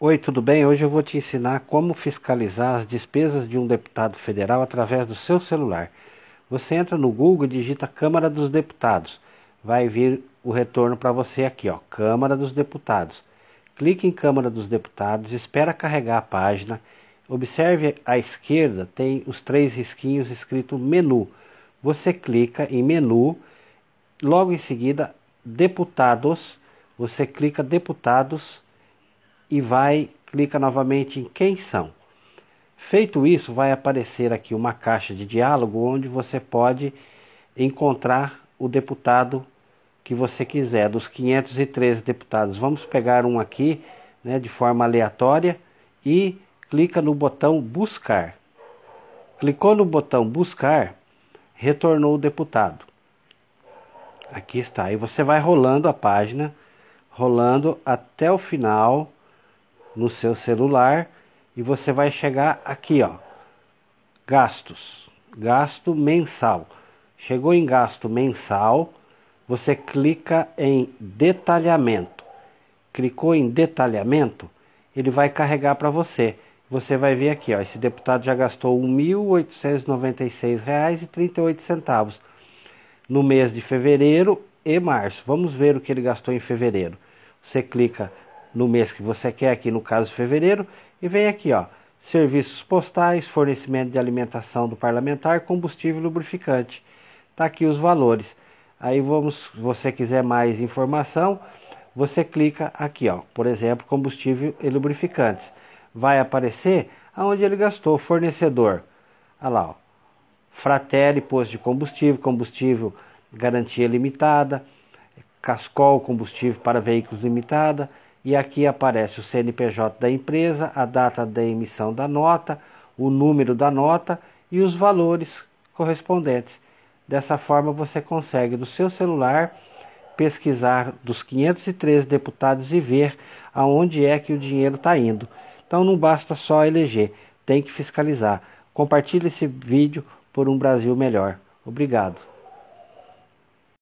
Oi, tudo bem? Hoje eu vou te ensinar como fiscalizar as despesas de um deputado federal através do seu celular. Você entra no Google e digita Câmara dos Deputados. Vai vir o retorno para você aqui, ó, Câmara dos Deputados. Clique em Câmara dos Deputados, espera carregar a página. Observe à esquerda, tem os três risquinhos escrito menu. Você clica em menu, logo em seguida deputados, você clica deputados e vai, clica novamente em quem são. Feito isso, vai aparecer aqui uma caixa de diálogo onde você pode encontrar o deputado que você quiser, dos 513 deputados. Vamos pegar um aqui, né, de forma aleatória e clica no botão buscar. Clicou no botão buscar, retornou o deputado. Aqui está. E você vai rolando a página, rolando até o final no seu celular e você vai chegar aqui, ó, gastos, gasto mensal. Chegou em gasto mensal, você clica em detalhamento. Clicou em detalhamento, ele vai carregar para você. Você vai ver aqui, ó, esse deputado já gastou R$ 1.896,38 no mês de fevereiro e março. Vamos ver o que ele gastou em fevereiro. Você clica no mês que você quer, aqui no caso fevereiro, e vem aqui, ó, serviços postais, fornecimento de alimentação do parlamentar, combustível e lubrificante. Tá aqui os valores. Aí vamos, se você quiser mais informação, você clica aqui, ó, por exemplo, combustível e lubrificantes. Vai aparecer aonde ele gastou, fornecedor. Olha lá, ó. Fratelli, posto de combustível, combustível garantia limitada, Cascol, combustível para veículos limitada, e aqui aparece o CNPJ da empresa, a data da emissão da nota, o número da nota e os valores correspondentes. Dessa forma você consegue do seu celular pesquisar dos 513 deputados e ver aonde é que o dinheiro está indo. Então não basta só eleger, tem que fiscalizar. Compartilhe esse vídeo por um Brasil melhor. Obrigado.